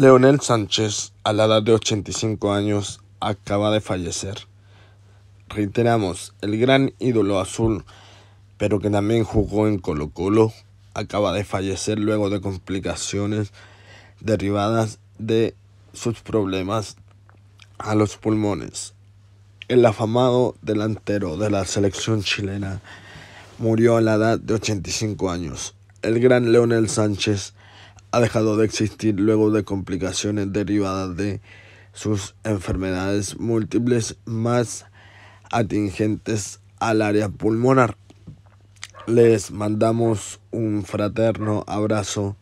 Leonel Sánchez, a la edad de 85 años, acaba de fallecer. Reiteramos, el gran ídolo azul, pero que también jugó en Colo Colo, acaba de fallecer luego de complicaciones derivadas de sus problemas a los pulmones. El afamado delantero de la selección chilena murió a la edad de 85 años. El gran Leonel Sánchez ha dejado de existir luego de complicaciones derivadas de sus enfermedades múltiples más atingentes al área pulmonar. Les mandamos un fraterno abrazo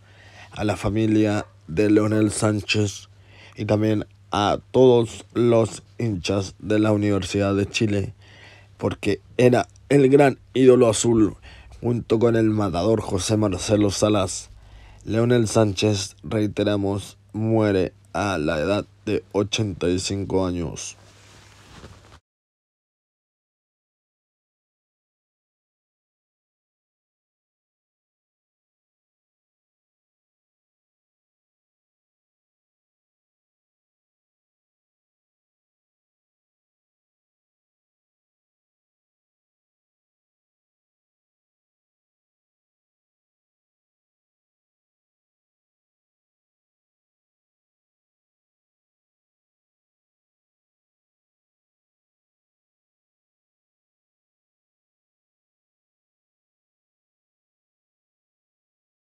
a la familia de Leonel Sánchez y también a todos los hinchas de la Universidad de Chile, porque era el gran ídolo azul junto con el matador José Marcelo Salas Leonel Sánchez, reiteramos, muere a la edad de 85 años.